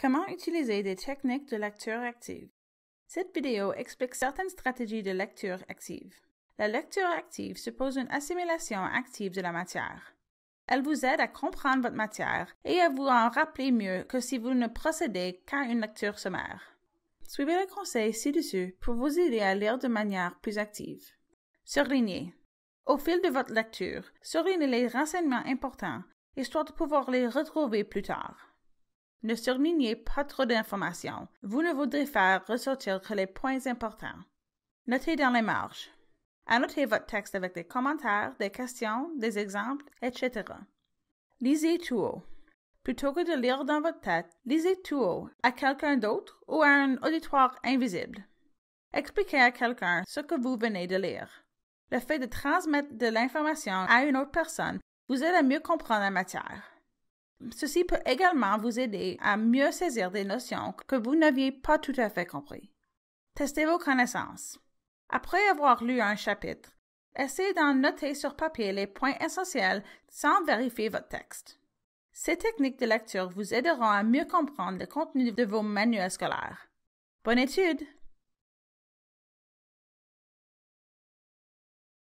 Comment utiliser des techniques de lecture active? Cette vidéo explique certaines stratégies de lecture active. La lecture active suppose une assimilation active de la matière. Elle vous aide à comprendre votre matière et à vous en rappeler mieux que si vous ne procédez qu'à une lecture sommaire. Suivez les conseils ci-dessus pour vous aider à lire de manière plus active. Surligner Au fil de votre lecture, surlignez les renseignements importants, histoire de pouvoir les retrouver plus tard. Ne surlignez pas trop d'informations. Vous ne voudrez faire ressortir que les points importants. Notez dans les marges. Annotez votre texte avec des commentaires, des questions, des exemples, etc. Lisez tout haut. Plutôt que de lire dans votre tête, lisez tout haut à quelqu'un d'autre ou à un auditoire invisible. Expliquez à quelqu'un ce que vous venez de lire. Le fait de transmettre de l'information à une autre personne vous aide à mieux comprendre la matière. Ceci peut également vous aider à mieux saisir des notions que vous n'aviez pas tout à fait compris. Testez vos connaissances. Après avoir lu un chapitre, essayez d'en noter sur papier les points essentiels sans vérifier votre texte. Ces techniques de lecture vous aideront à mieux comprendre le contenu de vos manuels scolaires. Bonne étude!